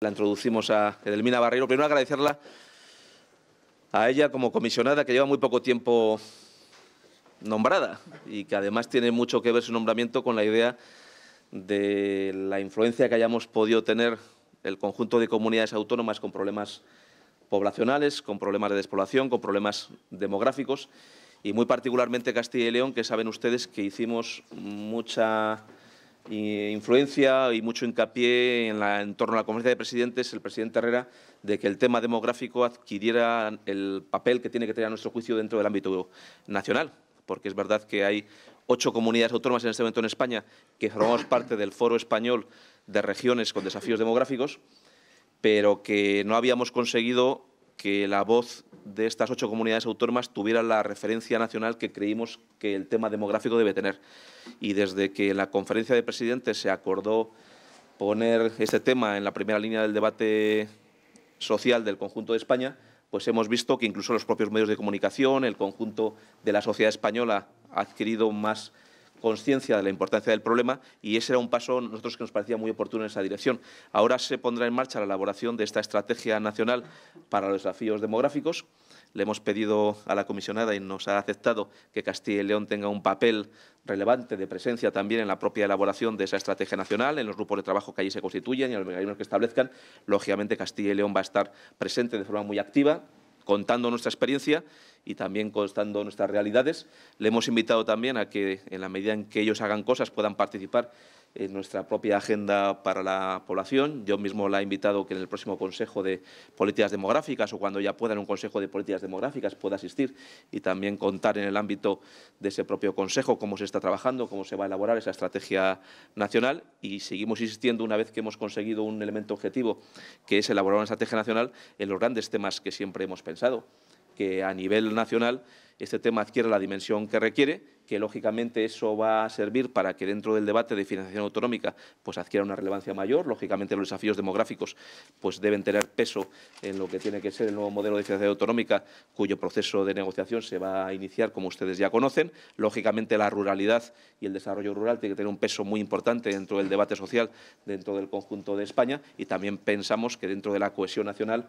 La introducimos a Edelmina Barreiro. Primero agradecerla a ella como comisionada que lleva muy poco tiempo nombrada y que además tiene mucho que ver su nombramiento con la idea de la influencia que hayamos podido tener el conjunto de comunidades autónomas con problemas poblacionales, con problemas de despoblación, con problemas demográficos y muy particularmente Castilla y León, que saben ustedes que hicimos mucha influencia y mucho hincapié en, la, en torno a la conferencia de presidentes, el presidente Herrera, de que el tema demográfico adquiriera el papel que tiene que tener nuestro juicio dentro del ámbito nacional, porque es verdad que hay ocho comunidades autónomas en este momento en España que formamos parte del Foro Español de Regiones con Desafíos Demográficos, pero que no habíamos conseguido que la voz de estas ocho comunidades autónomas tuviera la referencia nacional que creímos que el tema demográfico debe tener. Y desde que la conferencia de presidentes se acordó poner este tema en la primera línea del debate social del conjunto de España, pues hemos visto que incluso los propios medios de comunicación, el conjunto de la sociedad española ha adquirido más conciencia de la importancia del problema y ese era un paso nosotros que nos parecía muy oportuno en esa dirección. Ahora se pondrá en marcha la elaboración de esta estrategia nacional para los desafíos demográficos. Le hemos pedido a la comisionada y nos ha aceptado que Castilla y León tenga un papel relevante de presencia también en la propia elaboración de esa estrategia nacional, en los grupos de trabajo que allí se constituyen y en los mecanismos que establezcan. Lógicamente, Castilla y León va a estar presente de forma muy activa contando nuestra experiencia y también contando nuestras realidades. Le hemos invitado también a que, en la medida en que ellos hagan cosas, puedan participar en nuestra propia agenda para la población. Yo mismo la he invitado que en el próximo Consejo de Políticas Demográficas o cuando ya pueda en un Consejo de Políticas Demográficas pueda asistir y también contar en el ámbito de ese propio Consejo cómo se está trabajando, cómo se va a elaborar esa estrategia nacional y seguimos insistiendo una vez que hemos conseguido un elemento objetivo que es elaborar una estrategia nacional en los grandes temas que siempre hemos pensado que a nivel nacional este tema adquiera la dimensión que requiere, que lógicamente eso va a servir para que dentro del debate de financiación autonómica pues adquiera una relevancia mayor, lógicamente los desafíos demográficos pues deben tener peso en lo que tiene que ser el nuevo modelo de financiación autonómica cuyo proceso de negociación se va a iniciar como ustedes ya conocen, lógicamente la ruralidad y el desarrollo rural tiene que tener un peso muy importante dentro del debate social dentro del conjunto de España y también pensamos que dentro de la cohesión nacional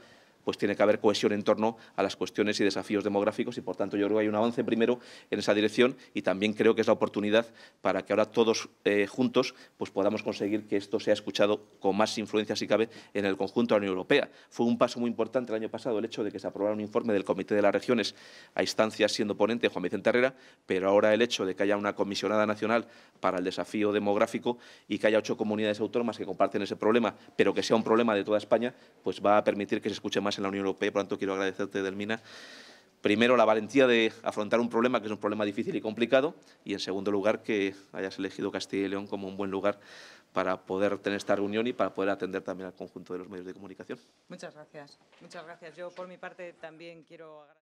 pues tiene que haber cohesión en torno a las cuestiones y desafíos demográficos y, por tanto, yo creo que hay un avance primero en esa dirección y también creo que es la oportunidad para que ahora todos eh, juntos pues podamos conseguir que esto sea escuchado con más influencia, si cabe, en el conjunto de la Unión Europea. Fue un paso muy importante el año pasado el hecho de que se aprobara un informe del Comité de las Regiones a instancias siendo ponente Juan Vicente Herrera, pero ahora el hecho de que haya una comisionada nacional para el desafío demográfico y que haya ocho comunidades autónomas que comparten ese problema, pero que sea un problema de toda España, pues va a permitir que se escuche más en la Unión Europea. Por lo tanto, quiero agradecerte, Delmina, primero la valentía de afrontar un problema que es un problema difícil y complicado y en segundo lugar que hayas elegido Castilla y León como un buen lugar para poder tener esta reunión y para poder atender también al conjunto de los medios de comunicación. Muchas gracias. Muchas gracias. Yo por mi parte también quiero agradecer